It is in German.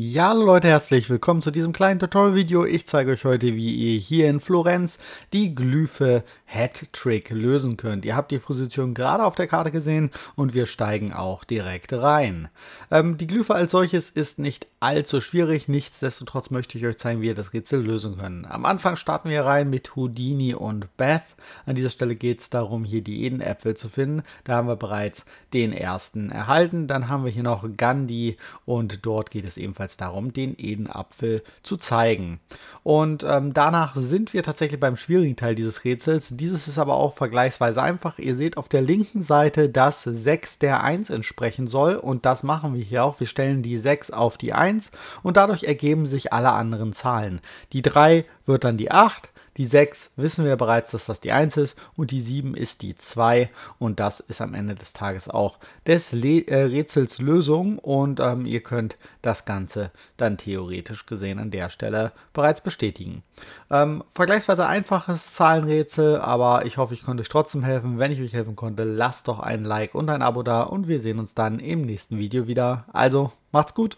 Ja Leute, herzlich willkommen zu diesem kleinen Tutorial-Video. Ich zeige euch heute, wie ihr hier in Florenz die Glyphe Head Trick lösen könnt. Ihr habt die Position gerade auf der Karte gesehen und wir steigen auch direkt rein. Ähm, die Glyphe als solches ist nicht allzu schwierig, nichtsdestotrotz möchte ich euch zeigen, wie ihr das Rätsel lösen könnt. Am Anfang starten wir rein mit Houdini und Beth. An dieser Stelle geht es darum, hier die Eden-Äpfel zu finden. Da haben wir bereits den ersten erhalten. Dann haben wir hier noch Gandhi und dort geht es ebenfalls damals darum, den Edenapfel zu zeigen. Und ähm, danach sind wir tatsächlich beim schwierigen Teil dieses Rätsels. Dieses ist aber auch vergleichsweise einfach. Ihr seht auf der linken Seite, dass 6 der 1 entsprechen soll und das machen wir hier auch. Wir stellen die 6 auf die 1 und dadurch ergeben sich alle anderen Zahlen. Die 3 wird dann die 8, die 6 wissen wir bereits, dass das die 1 ist und die 7 ist die 2 und das ist am Ende des Tages auch des Le äh, Rätsels Lösung und ähm, ihr könnt das Ganze dann theoretisch gesehen an der Stelle bereits bestätigen. Ähm, vergleichsweise einfaches Zahlenrätsel, aber ich hoffe, ich konnte euch trotzdem helfen. Wenn ich euch helfen konnte, lasst doch ein Like und ein Abo da und wir sehen uns dann im nächsten Video wieder. Also macht's gut!